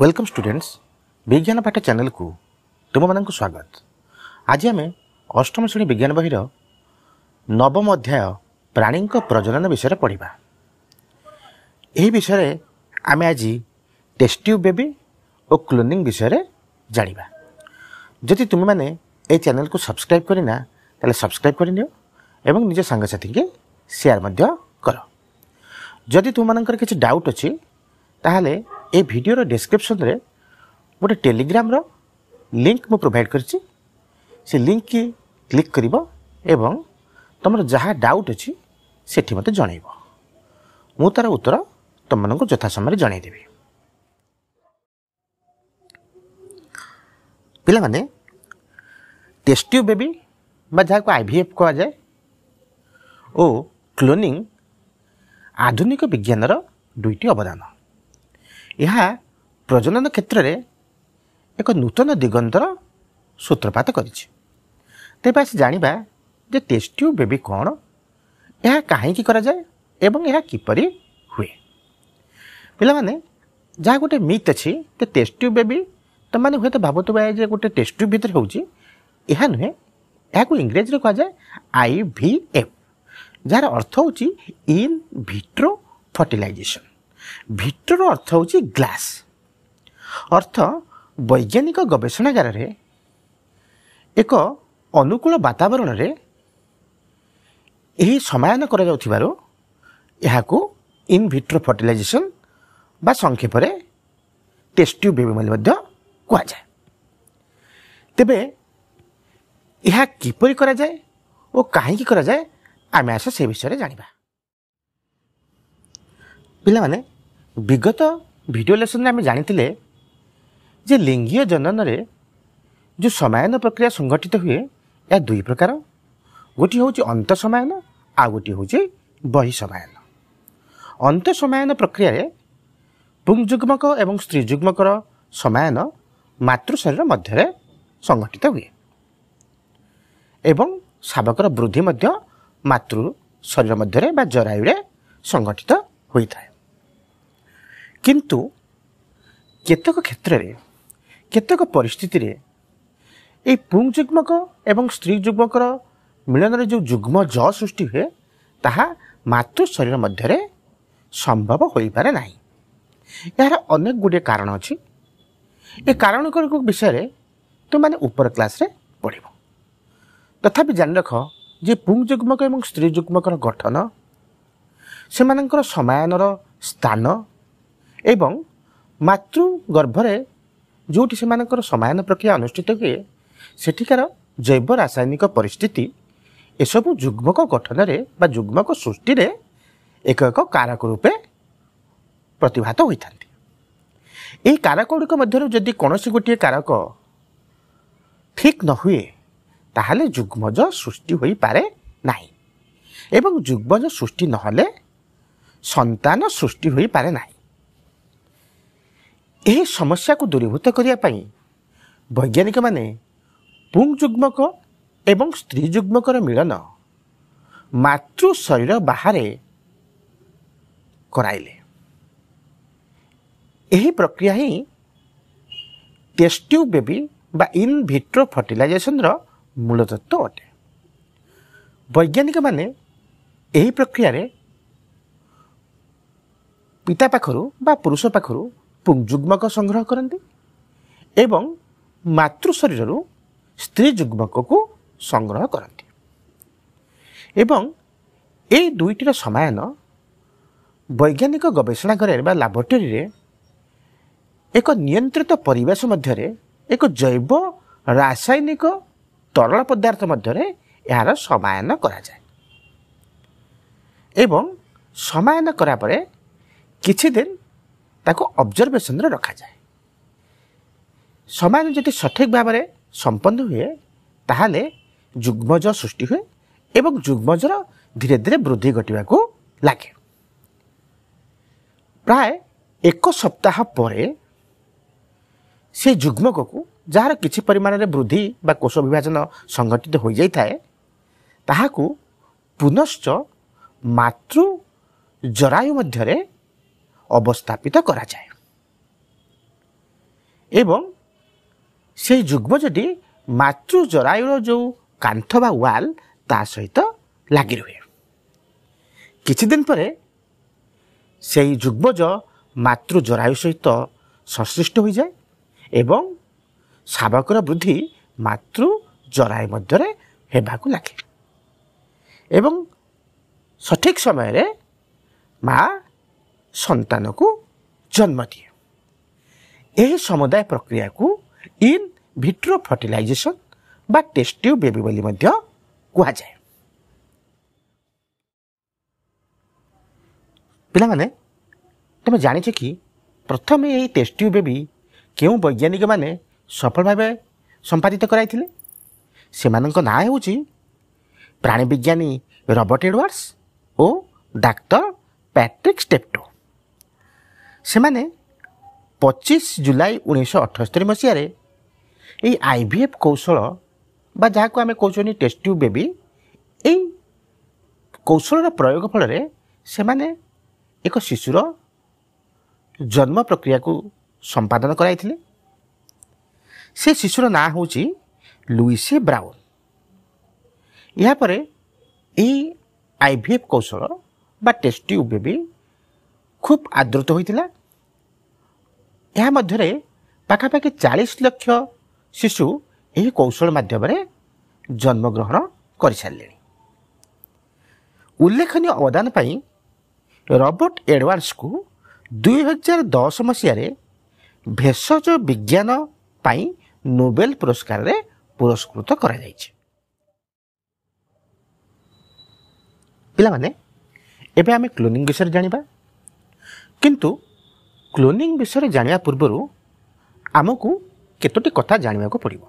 welcome students ବିଜ୍ଞାନ ପାଠ ଚ୍ୟାନେଲକୁ ତୁମମାନଙ୍କୁ ସ୍ୱାଗତ ଆଜି ଆମେ ଅଷ୍ଟମ ଶ୍ରେଣୀ ବିଜ୍ଞାନ ବହିର ନବମ ଅଧ୍ୟାୟ ପ୍ରାଣୀଙ୍କ ପ୍ରଜନନ ବିଷୟରେ ପଢ଼ିବା ଏହି ବିଷୟରେ ଆମେ ଆଜି ଟେଷ୍ଟ୍ୟୁବ୍ ବେବି ଓ କ୍ଲୋନିଂ ବିଷୟରେ ଜାଣିବା ଯଦି ତୁମେମାନେ ଏହି ଚ୍ୟାନେଲକୁ ସବସ୍କ୍ରାଇବ୍ କରିନା ତାହେଲେ ସବସ୍କ୍ରାଇବ୍ କରିନିଅ ଏବଂ ନିଜ ସାଙ୍ଗସାଥିକି ସେୟାର ମଧ୍ୟ କର ଯଦି ତୁମମାନଙ୍କର କିଛି ଡାଉଟ୍ ଅଛି ତାହେଲେ ଏ ଭିଡ଼ିଓର ଡେସ୍କ୍ରିପ୍ସନ୍ରେ ଗୋଟେ ଟେଲିଗ୍ରାମ୍ର ଲିଙ୍କ୍ ମୁଁ ପ୍ରୋଭାଇଡ଼୍ କରିଛି ସେ ଲିଙ୍କ୍କି କ୍ଲିକ୍ କରିବ ଏବଂ ତୁମର ଯାହା ଡାଉଟ୍ ଅଛି ସେଠି ମୋତେ ଜଣାଇବ ମୁଁ ତା'ର ଉତ୍ତର ତୁମମାନଙ୍କୁ ଯଥା ସମୟରେ ଜଣାଇଦେବି ପିଲାମାନେ ଟେଷ୍ଟ୍ୟୁ ବେବି ବା ଯାହାକୁ ଆଇ ଭି ଏଫ୍ କୁହାଯାଏ ଓ କ୍ଲୋନିଂ ଆଧୁନିକ ବିଜ୍ଞାନର ଦୁଇଟି ଅବଦାନ ଏହା ପ୍ରଜନନ କ୍ଷେତ୍ରରେ ଏକ ନୂତନ ଦିଗନ୍ତର ସୂତ୍ରପାତ କରିଛି ତେବେ ଆସି ଜାଣିବା ଯେ ଟେଷ୍ଟ ଟ୍ୟୁବ୍ ବେବି କ'ଣ ଏହା କାହିଁକି କରାଯାଏ ଏବଂ ଏହା କିପରି ହୁଏ ପିଲାମାନେ ଯାହା ଗୋଟେ ମିଥ୍ ଅଛି ତ ଟେଷ୍ଟ ଟ୍ୟୁବ୍ ବେବି ତୁମମାନେ ହୁଏତ ଭାବୁଥିବା ଯେ ଗୋଟେ ଟେଷ୍ଟ ଟ୍ୟୁବ୍ ଭିତରେ ହେଉଛି ଏହା ନୁହେଁ ଏହାକୁ ଇଂରାଜୀରେ କୁହାଯାଏ ଆଇ ଭି ଏଫ୍ ଯାହାର ଅର୍ଥ ହେଉଛି ଇନ୍ ଭିଟ୍ରୋ ଫର୍ଟିଲାଇଜେସନ୍ ଭିଟର ଅର୍ଥ ହେଉଛି ଗ୍ଲାସ୍ ଅର୍ଥ ବୈଜ୍ଞାନିକ ଗବେଷଣାଗାରରେ ଏକ ଅନୁକୂଳ ବାତାବରଣରେ ଏହି ସମାୟନ କରାଯାଉଥିବାରୁ ଏହାକୁ ଇନ୍ ଭିଟ୍ର ଫର୍ଟିଲାଇଜେସନ୍ ବା ସଂକ୍ଷେପରେ ଟେଷ୍ଟ୍ୟୁ ବେବି ବୋଲି ମଧ୍ୟ କୁହାଯାଏ ତେବେ ଏହା କିପରି କରାଯାଏ ଓ କାହିଁକି କରାଯାଏ ଆମେ ଆସ ସେ ବିଷୟରେ ଜାଣିବା ପିଲାମାନେ ବିଗତ ଭିଡ଼ିଓ ଲେସନ୍ରେ ଆମେ ଜାଣିଥିଲେ ଯେ ଲିଙ୍ଗୀୟ ଜନନରେ ଯେଉଁ ସମାୟନ ପ୍ରକ୍ରିୟା ସଂଗଠିତ ହୁଏ ଏହା ଦୁଇ ପ୍ରକାର ଗୋଟିଏ ହେଉଛି ଅନ୍ତ ସମାୟନ ଆଉ ଗୋଟିଏ ହେଉଛି ବହି ସମାୟନ ଅନ୍ତ ସମାୟନ ପ୍ରକ୍ରିୟାରେ ପୁଂଯୁଗ୍ମକ ଏବଂ ସ୍ତ୍ରୀଯୁଗ୍ମକର ସମାୟନ ମାତୃଶରୀର ମଧ୍ୟରେ ସଂଗଠିତ ହୁଏ ଏବଂ ଶାବକର ବୃଦ୍ଧି ମଧ୍ୟ ମାତୃ ଶରୀର ମଧ୍ୟରେ ବା ଜରାୟୁରେ ସଂଗଠିତ ହୋଇଥାଏ କିନ୍ତୁ କେତେକ କ୍ଷେତ୍ରରେ କେତେକ ପରିସ୍ଥିତିରେ এই পুং ଯୁଗ୍ମକ ଏବଂ ସ୍ତ୍ରୀ ଯୁଗ୍ମକର ମିଳନରେ ଯେଉଁ ଯୁଗ୍ମ ଜ ସୃଷ୍ଟି ହୁଏ ତାହା ମାତୃ ଶରୀର ମଧ୍ୟରେ ସମ୍ଭବ ହୋଇପାରେ ନାହିଁ ଏହାର ଅନେକ ଗୁଡ଼ିଏ କାରଣ ଅଛି ଏ କାରଣଗୁଡ଼ିକ ବିଷୟରେ ତୁମେମାନେ ଉପର କ୍ଲାସ୍ରେ ପଢ଼ିବ ତଥାପି ଜାଣି ରଖ ଯେ ପୁଂ ଯୁଗ୍ମକ ଏବଂ ସ୍ତ୍ରୀ ଯୁଗ୍ମକର ଗଠନ ସେମାନଙ୍କର ସମାୟନର ସ୍ଥାନ ଏବଂ ମାତୃ ଗର୍ଭରେ ଯେଉଁଠି ସେମାନଙ୍କର ସମାୟନ ପ୍ରକ୍ରିୟା ଅନୁଷ୍ଠିତ ହୁଏ ସେଠିକାର ଜୈବ ରାସାୟନିକ ପରିସ୍ଥିତି ଏସବୁ ଯୁଗ୍ମକ ଗଠନରେ ବା ଯୁଗ୍ମକ ସୃଷ୍ଟିରେ ଏକ ଏକ କାରକ ରୂପେ ପ୍ରତିଭାତ ହୋଇଥାନ୍ତି ଏହି କାରକ ଗୁଡ଼ିକ ମଧ୍ୟରୁ ଯଦି କୌଣସି ଗୋଟିଏ କାରକ ଠିକ୍ ନ ହୁଏ ତାହେଲେ ଯୁଗ୍ମଜ ସୃଷ୍ଟି ହୋଇପାରେ ନାହିଁ ଏବଂ ଯୁଗ୍ମଜ ସୃଷ୍ଟି ନହେଲେ ସନ୍ତାନ ସୃଷ୍ଟି ହୋଇପାରେ ନାହିଁ ଏହି ସମସ୍ୟାକୁ ଦୂରୀଭୂତ କରିବା ପାଇଁ ବୈଜ୍ଞାନିକମାନେ ପୁଙ୍ଗ ଯୁଗ୍ମକ ଏବଂ ସ୍ତ୍ରୀ ଯୁଗ୍ମକର ମିଳନ ମାତୃ ଶରୀର ବାହାରେ କରାଇଲେ ଏହି ପ୍ରକ୍ରିୟା ହିଁ ଟେଷ୍ଟିଓ ବେବି ବା ଇନ୍ ଭିଟ୍ରୋ ଫର୍ଟିଲାଇଜେସନ୍ର ମୂଳତତ୍ଵ ଅଟେ ବୈଜ୍ଞାନିକମାନେ ଏହି ପ୍ରକ୍ରିୟାରେ ପିତା ପାଖରୁ ବା ପୁରୁଷ ପାଖରୁ ପୁଂଯୁଗ୍ମକ ସଂଗ୍ରହ କରନ୍ତି ଏବଂ ମାତୃ ଶରୀରରୁ ସ୍ତ୍ରୀ ଯୁଗ୍ମକକୁ ସଂଗ୍ରହ କରନ୍ତି ଏବଂ ଏଇ ଦୁଇଟିର ସମାୟନ ବୈଜ୍ଞାନିକ ଗବେଷଣାଗାରରେ ବା ଲାବୋରେଟୋରୀରେ ଏକ ନିୟନ୍ତ୍ରିତ ପରିବେଶ ମଧ୍ୟରେ ଏକ ଜୈବ ରାସାୟନିକ ତରଳ ପଦାର୍ଥ ମଧ୍ୟରେ ଏହାର ସମାୟନ କରାଯାଏ ଏବଂ ସମାୟନ କରାପରେ କିଛି ଦିନ ତାକୁ ଅବଜରଭେସନରେ ରଖାଯାଏ ସମାଜ ଯଦି ସଠିକ୍ ଭାବରେ ସମ୍ପନ୍ନ ହୁଏ ତାହେଲେ ଯୁଗ୍ମଜ ସୃଷ୍ଟି ହୁଏ ଏବଂ ଯୁଗ୍ମଜର ଧୀରେ ଧୀରେ ବୃଦ୍ଧି ଘଟିବାକୁ ଲାଗେ ପ୍ରାୟ ଏକ ସପ୍ତାହ ପରେ ସେ ଯୁଗ୍ମକକୁ ଯାହାର କିଛି ପରିମାଣରେ ବୃଦ୍ଧି ବା କୋଷ ବିଭାଜନ ସଂଘଟିତ ହୋଇଯାଇଥାଏ ତାହାକୁ ପୁନଶ୍ଚ ମାତୃ ଜରାୟୁ ମଧ୍ୟରେ অবস্থাপিত করা যায় এবং সেই ଯୁଗ୍ମଜଟି ମାତୃ ଜରାୟୁର ଯେଉଁ କାନ୍ଥ ବା ୱାଲ୍ ତା ସହିତ ଲାଗି ରୁହେ କିଛିଦିନ ପରେ ସେଇ ଯୁଗ୍ମଜ ମାତୃ ଜରାୟୁ ସହିତ ସଂଶ୍ଳିଷ୍ଟ ହୋଇଯାଏ ଏବଂ ଶାବକର ବୃଦ୍ଧି ମାତୃ ଜରାୟୁ ମଧ୍ୟରେ ହେବାକୁ ଲାଗେ ଏବଂ ସଠିକ୍ ସମୟରେ ମା' ସନ୍ତାନକୁ ଜନ୍ମ ଦିଏ ଏହି ସମୁଦାୟ ପ୍ରକ୍ରିୟାକୁ ଇନ୍ ଭିଟ୍ରୋ ଫର୍ଟିଲାଇଜେସନ୍ ବା ଟେଷ୍ଟିଓ ବେବି ବୋଲି ମଧ୍ୟ କୁହାଯାଏ ପିଲାମାନେ ତୁମେ ଜାଣିଛ କି ପ୍ରଥମେ ଏହି ଟେଷ୍ଟିଓ ବେବି କେଉଁ ବୈଜ୍ଞାନିକମାନେ ସଫଳ ଭାବେ ସମ୍ପାଦିତ କରାଇଥିଲେ ସେମାନଙ୍କ ନାଁ ହେଉଛି ପ୍ରାଣୀବିଜ୍ଞାନୀ ରବର୍ଟ ଏଡ଼ୱାର୍ଡ଼ସ୍ ଓ ଡାକ୍ତର ପ୍ୟାଟ୍ରିକ୍ ଷ୍ଟେପ୍ଟୋ ସେମାନେ ପଚିଶ ଜୁଲାଇ ଉଣେଇଶହ ଅଠସ୍ତରୀ ମସିହାରେ ଏଇ ଆଇ ଭି ଏଫ୍ କୌଶଳ ବା ଯାହାକୁ ଆମେ କହୁଛନ୍ତି ଟେଷ୍ଟିଭ୍ ବେବି ଏଇ କୌଶଳର ପ୍ରୟୋଗ ଫଳରେ ସେମାନେ ଏକ ଶିଶୁର ଜନ୍ମ ପ୍ରକ୍ରିୟାକୁ ସମ୍ପାଦନ କରାଇଥିଲେ ସେ ଶିଶୁର ନାଁ ହେଉଛି ଲୁଇସି ବ୍ରାଉନ୍ ଏହାପରେ ଏହି ଆଇ ଭି ଏଫ୍ କୌଶଳ ବା ଟେଷ୍ଟିଭ୍ ବେବି ଖୁବ୍ ଆଦୃତ ହୋଇଥିଲା ଏହା ମଧ୍ୟରେ ପାଖାପାଖି ଚାଳିଶ ଲକ୍ଷ ଶିଶୁ ଏହି କୌଶଳ ମାଧ୍ୟମରେ ଜନ୍ମଗ୍ରହଣ କରିସାରିଲେଣି ଉଲ୍ଲେଖନୀୟ ଅବଦାନ ପାଇଁ ରବର୍ଟ ଏଡ଼ୱାର୍ଡସଙ୍କୁ ଦୁଇ ହଜାର ଦଶ ମସିହାରେ ଭେଷଜ ବିଜ୍ଞାନ ପାଇଁ ନୋବେଲ ପୁରସ୍କାରରେ ପୁରସ୍କୃତ କରାଯାଇଛି ପିଲାମାନେ ଏବେ ଆମେ କ୍ଲୋନିଂ ବିଷୟରେ ଜାଣିବା କିନ୍ତୁ କ୍ଲୋନିଂ ବିଷୟରେ ଜାଣିବା ପୂର୍ବରୁ ଆମକୁ କେତୋଟି କଥା ଜାଣିବାକୁ ପଡ଼ିବ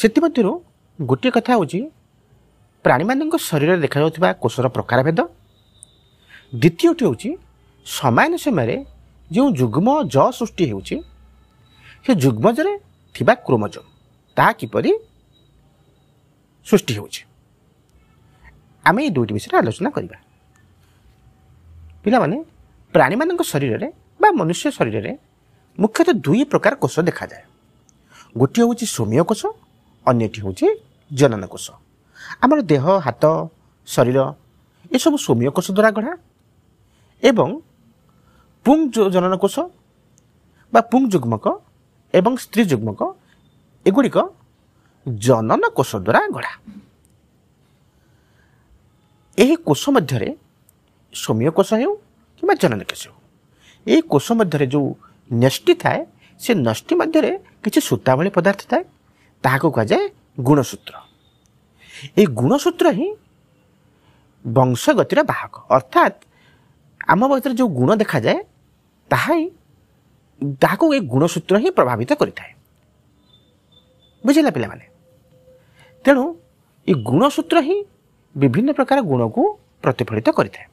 ସେଥିମଧ୍ୟରୁ ଗୋଟିଏ କଥା ହେଉଛି ପ୍ରାଣୀମାନଙ୍କ ଶରୀରରେ ଦେଖାଯାଉଥିବା କୋଷର ପ୍ରକାରଭେଦ ଦ୍ୱିତୀୟଟି ହେଉଛି ସମାନ ସମୟରେ ଯେଉଁ ଯୁଗ୍ମ ଜ ସୃଷ୍ଟି ହେଉଛି ସେ ଯୁଗ୍ମଜରେ ଥିବା କ୍ରୋମଜମ୍ ତାହା କିପରି ସୃଷ୍ଟି ହେଉଛି ଆମେ ଏଇ ଦୁଇଟି ବିଷୟରେ ଆଲୋଚନା କରିବା ପିଲାମାନେ ପ୍ରାଣୀମାନଙ୍କ ଶରୀରରେ ବା ମନୁଷ୍ୟ ଶରୀରରେ ମୁଖ୍ୟତଃ ଦୁଇ ପ୍ରକାର କୋଷ ଦେଖାଯାଏ ଗୋଟିଏ ହେଉଛି ସୌମ୍ୟ କୋଷ ଅନ୍ୟଟି ହେଉଛି ଜନନ କୋଷ ଆମର ଦେହ ହାତ ଶରୀର ଏସବୁ ସୌମ୍ୟ କୋଷ ଦ୍ୱାରା ଗଢ଼ା ଏବଂ ପୁଂ ଜନନ କୋଷ ବା ପୁଂ ଯୁଗ୍ମକ ଏବଂ ସ୍ତ୍ରୀ ଯୁଗ୍ମକ ଏଗୁଡ଼ିକ ଜନନ କୋଷ ଦ୍ୱାରା ଗଢ଼ା ଏହି କୋଷ ମଧ୍ୟରେ ସୌମ୍ୟ କୋଷ ହେଉ କିମ୍ବା ଜନନିକେଶ ହେଉ ଏହି କୋଷ ମଧ୍ୟରେ ଯେଉଁ ନ୍ୟଷ୍ଟି ଥାଏ ସେ ନଷ୍ଟି ମଧ୍ୟରେ କିଛି ସୂତା ଭଳି ପଦାର୍ଥ ଥାଏ ତାହାକୁ କୁହାଯାଏ ଗୁଣସୂତ୍ର ଏହି ଗୁଣସୂତ୍ର ହିଁ ବଂଶଗତିର ବାହକ ଅର୍ଥାତ୍ ଆମ ଭିତରେ ଯେଉଁ ଗୁଣ ଦେଖାଯାଏ ତାହା ହିଁ ତାହାକୁ ଏ ଗୁଣସୂତ୍ର ହିଁ ପ୍ରଭାବିତ କରିଥାଏ ବୁଝିଲା ପିଲାମାନେ ତେଣୁ ଏ ଗୁଣସୂତ୍ର ହିଁ ବିଭିନ୍ନ ପ୍ରକାର ଗୁଣକୁ ପ୍ରତିଫଳିତ କରିଥାଏ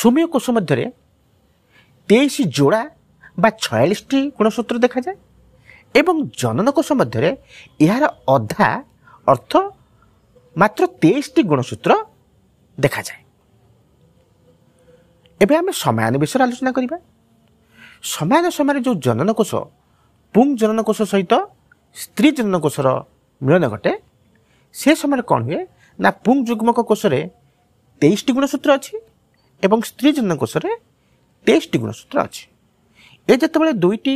সোমীয় কোষ মধ্যে তেইশ জোড়া বা ছয়াল্লিশটি গুণসূত্র দেখাযায় এবং জনন কোষ মধ্যে এর অধা অর্থ মাত্র তেইশটি গুণসূত্র দেখাযায় এবে আমি সময়ান বিষয়ে আলোচনা করা ସମୟ ସମୟରେ ଯେଉଁ ଜନନକୋଷ ପୁଙ୍ଗ ଜନନକୋଷ ସହିତ ସ୍ତ୍ରୀ ଜନନକୋଷର ମିଳନ ଘଟେ ସେ ସମୟରେ କ'ଣ ହୁଏ ନା ପୁଙ୍ଗ ଯୁଗ୍ମକ କୋଷରେ ତେଇଶଟି ଗୁଣସୂତ୍ର ଅଛି ଏବଂ ସ୍ତ୍ରୀ ଜନକୋଷରେ ତେଇଶଟି ଗୁଣସୂତ୍ର ଅଛି ଏ ଯେତେବେଳେ ଦୁଇଟି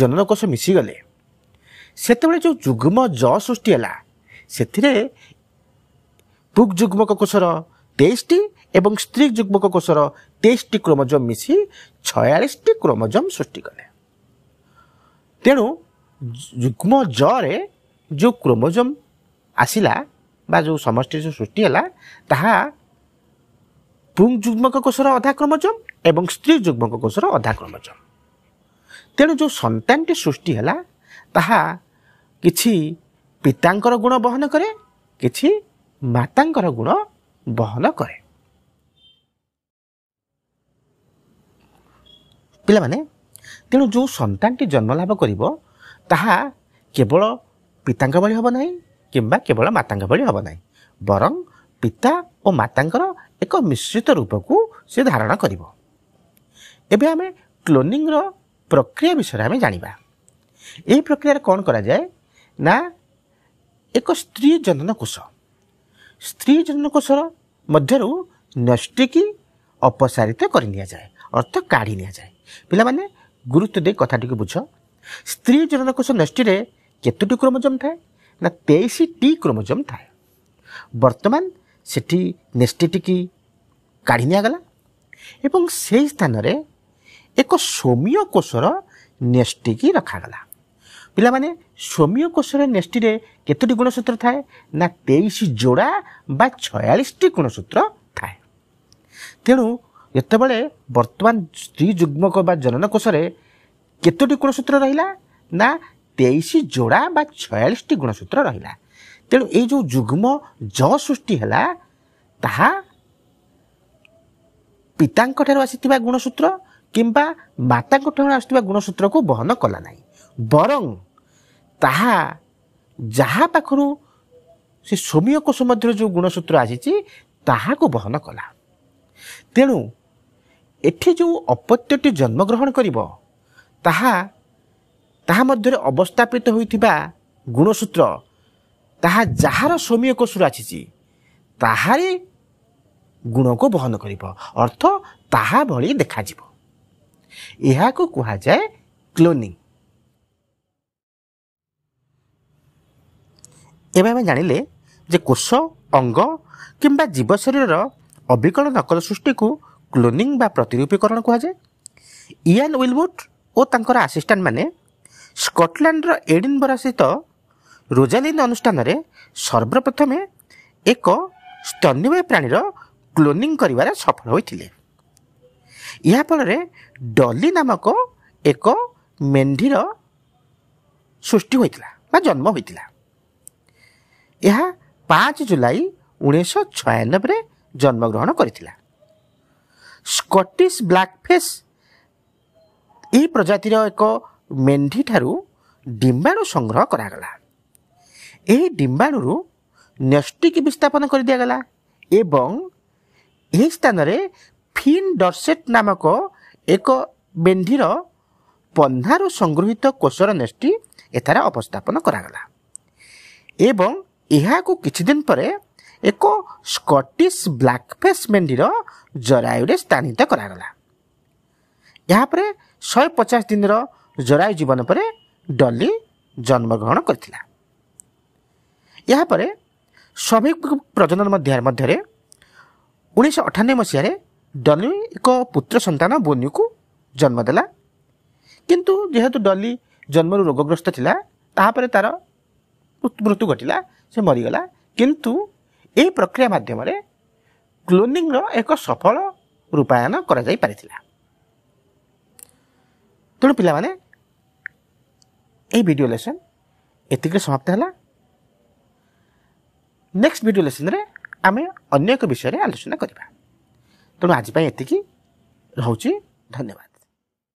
ଜନନକୋଷ ମିଶିଗଲେ ସେତେବେଳେ ଯେଉଁ ଯୁଗ୍ମ ଜ ସୃଷ୍ଟି ହେଲା ସେଥିରେ ପୁକ୍ ଯୁଗ୍ମକ କୋଷର ତେଇଶଟି ଏବଂ ସ୍ତ୍ରୀ ଯୁଗ୍ମକ କୋଷର ତେଇଶଟି କ୍ରୋମୋଜମ୍ ମିଶି ଛୟାଳିଶଟି କ୍ରୋମୋଜମ୍ ସୃଷ୍ଟି କଲେ ତେଣୁ ଯୁଗ୍ମ ଜରେ ଯେଉଁ କ୍ରୋମୋଜମ୍ ଆସିଲା ବା ଯେଉଁ ସମଷ୍ଟି ଯେଉଁ ସୃଷ୍ଟି ହେଲା ତାହା ପୁରୁଷ ଯୁଗ୍ମକ କୋଷର ଅଧା କ୍ରୋମୋଜୋମ୍ ଏବଂ ସ୍ତ୍ରୀ ଯୁଗ୍ମକ କୋଷର ଅଧା କ୍ରୋମୋଜୋମ୍ ତେଣୁ ଯେଉଁ ସନ୍ତାନଟି ସୃଷ୍ଟି ହେଲା ତାହା କିଛି ପିତାଙ୍କର ଗୁଣ ବହନ କରେ କିଛି ମାତାଙ୍କର ଗୁଣ ବହନ କରେ ପିଲାମାନେ ତେଣୁ ଯେଉଁ ସନ୍ତାନଟି ଜନ୍ମଲାଭ କରିବ ତାହା କେବଳ ପିତାଙ୍କ ଭଳି ହେବ ନାହିଁ କିମ୍ବା କେବଳ ମାତାଙ୍କ ଭଳି ହେବ ନାହିଁ ବରଂ ପିତା ଓ ମାତାଙ୍କର ଏକ ମିଶ୍ରିତ ରୂପକୁ ସେ ଧାରଣ କରିବ ଏବେ ଆମେ କ୍ଲୋନିଂର ପ୍ରକ୍ରିୟା ବିଷୟରେ ଆମେ ଜାଣିବା ଏହି ପ୍ରକ୍ରିୟାରେ କ'ଣ କରାଯାଏ ନା ଏକ ସ୍ତ୍ରୀ ଜନନ କୋଷ ସ୍ତ୍ରୀ ଜନନ କୋଷର ମଧ୍ୟରୁ ନଷ୍ଟିକି ଅପସାରିତ କରି ନିଆଯାଏ ଅର୍ଥ କାଢ଼ି ନିଆଯାଏ ପିଲାମାନେ ଗୁରୁତ୍ୱ ଦେଇ କଥାଟିକୁ ବୁଝ ସ୍ତ୍ରୀ ଜନନ କୋଷ ନଷ୍ଟିରେ କେତୋଟି କ୍ରୋମୋଜୋମ୍ ଥାଏ ନା ତେଇଶଟି କ୍ରୋମୋଜୋମ୍ ଥାଏ ବର୍ତ୍ତମାନ ସେଠି ନେଷ୍ଟିଟିକି କାଢ଼ି ନିଆଗଲା ଏବଂ ସେହି ସ୍ଥାନରେ ଏକ ସୌମ୍ୟ କୋଷର ନେଷ୍ଟିକି ରଖାଗଲା ପିଲାମାନେ ସୌମ୍ୟ କୋଷର ନେଷ୍ଟିରେ କେତୋଟି ଗୁଣସୂତ୍ର ଥାଏ ନା ତେଇଶ ଯୋଡ଼ା ବା ଛୟାଳିଶଟି ଗୁଣସୂତ୍ର ଥାଏ ତେଣୁ ଯେତେବେଳେ ବର୍ତ୍ତମାନ ସ୍ତ୍ରୀ ଯୁଗ୍ମକ ବା ଜନନ କୋଷରେ କେତୋଟି ଗୁଣସୂତ୍ର ରହିଲା ନା ତେଇଶ ଯୋଡ଼ା ବା ଛୟାଳିଶଟି ଗୁଣସୂତ୍ର ରହିଲା ତେଣୁ ଏଇ ଯେଉଁ ଯୁଗ୍ମ ଜ ସୃଷ୍ଟି ହେଲା ତାହା ପିତାଙ୍କଠାରୁ ଆସିଥିବା ଗୁଣସୂତ୍ର କିମ୍ବା ମାତାଙ୍କଠାରୁ ଆସିଥିବା ଗୁଣସୂତ୍ରକୁ ବହନ କଲା ନାହିଁ ବରଂ ତାହା ଯାହା ପାଖରୁ ସେ ସୋମିୟ କୋଷ ମଧ୍ୟରୁ ଯେଉଁ ଗୁଣସୂତ୍ର ଆସିଛି ତାହାକୁ ବହନ କଲା ତେଣୁ ଏଠି ଯେଉଁ ଅପତ୍ୟଟି ଜନ୍ମଗ୍ରହଣ କରିବ ତାହା ତାହା ମଧ୍ୟରେ ଅବସ୍ଥାପିତ ହୋଇଥିବା ଗୁଣସୂତ୍ର ତାହା ଯାହାର ସୌମ୍ୟ କୋଷରୁ ଆସିଛି ତାହାରି ଗୁଣକୁ ବହନ କରିବ ଅର୍ଥ ତାହା ଭଳି ଦେଖାଯିବ ଏହାକୁ କୁହାଯାଏ କ୍ଲୋନିଂ ଏବେ ଆମେ ଜାଣିଲେ ଯେ କୋଷ ଅଙ୍ଗ କିମ୍ବା ଜୀବ ଶରୀରର ଅବିକଳ ନକଲ ସୃଷ୍ଟିକୁ କ୍ଲୋନିଂ ବା ପ୍ରତିରୂପୀକରଣ କୁହାଯାଏ ଇଆନ୍ ୱିଲବୁଟ୍ ଓ ତାଙ୍କର ଆସିଷ୍ଟାଣ୍ଟମାନେ ସ୍କଟଲାଣ୍ଡର ଏଡ଼ିନବରା ସ୍ଥିତ ରୋଜାଲିନ୍ ଅନୁଷ୍ଠାନରେ ସର୍ବପ୍ରଥମେ ଏକ ସ୍ତନ୍ୟବୟ ପ୍ରାଣୀର କ୍ଲୋନିଂ କରିବାରେ ସଫଳ ହୋଇଥିଲେ ଏହାଫଳରେ ଡଲି ନାମକ ଏକ ମେଣ୍ଢିର ସୃଷ୍ଟି ହୋଇଥିଲା ବା ଜନ୍ମ ହୋଇଥିଲା ଏହା ପାଞ୍ଚ ଜୁଲାଇ ଉଣେଇଶହ ଛୟାନବେରେ ଜନ୍ମଗ୍ରହଣ କରିଥିଲା ସ୍କଟିଶ ବ୍ଲାକ୍ଫେସ୍ ଏହି ପ୍ରଜାତିର ଏକ ମେଣ୍ଢିଠାରୁ ଡିମ୍ବାଣୁ ସଂଗ୍ରହ କରାଗଲା ଏହି ଡିମ୍ବାଣୁରୁ ନ୍ୟଷ୍ଟିକ ବିସ୍ଥାପନ କରିଦିଆଗଲା ଏବଂ ଏହି ସ୍ଥାନରେ ଫିନ୍ ଡର୍ସେଟ୍ ନାମକ ଏକ ବେନ୍ଧିର ପହ୍ନାରୁ ସଂଗୃହୀତ କୋଷର ନେଷ୍ଟି ଏଠାରେ ଅବସ୍ଥାପନ କରାଗଲା ଏବଂ ଏହାକୁ କିଛିଦିନ ପରେ ଏକ ସ୍କଟିସ୍ ବ୍ଲାକ୍ଫେସ୍ ମେଣ୍ଢିର ଜରାୟୁରେ ସ୍ଥାନିତ କରାଗଲା ଏହାପରେ ଶହେ ପଚାଶ ଦିନର ଜରାୟୁ ଜୀବନ ପରେ ଡଲି ଜନ୍ମଗ୍ରହଣ କରିଥିଲା ଏହାପରେ ସ୍ୱାମୀ ପ୍ରଜନନ ମଧ୍ୟରେ ଉଣେଇଶହ ଅଠାନବେ ମସିହାରେ ଡଲି ଏକ ପୁତ୍ର ସନ୍ତାନ ବୋନିକୁ ଜନ୍ମ ଦେଲା କିନ୍ତୁ ଯେହେତୁ ଡଲି ଜନ୍ମରୁ ରୋଗଗ୍ରସ୍ତ ଥିଲା ତାହାପରେ ତା'ର ମୃତ୍ୟୁ ଘଟିଲା ସେ ମରିଗଲା କିନ୍ତୁ ଏହି ପ୍ରକ୍ରିୟା ମାଧ୍ୟମରେ କ୍ଲୋନିଂର ଏକ ସଫଳ ରୂପାୟନ କରାଯାଇପାରିଥିଲା ତେଣୁ ପିଲାମାନେ ଏହି ଭିଡ଼ିଓ ଲେସନ୍ ଏତିକିରେ ସମାପ୍ତ ହେଲା ନେକ୍ସଟ ଭିଡ଼ିଓ ଲେସନ୍ରେ ଆମେ ଅନ୍ୟ ଏକ ବିଷୟରେ ଆଲୋଚନା କରିବା ତେଣୁ ଆଜି ପାଇଁ ଏତିକି ରହୁଛି ଧନ୍ୟବାଦ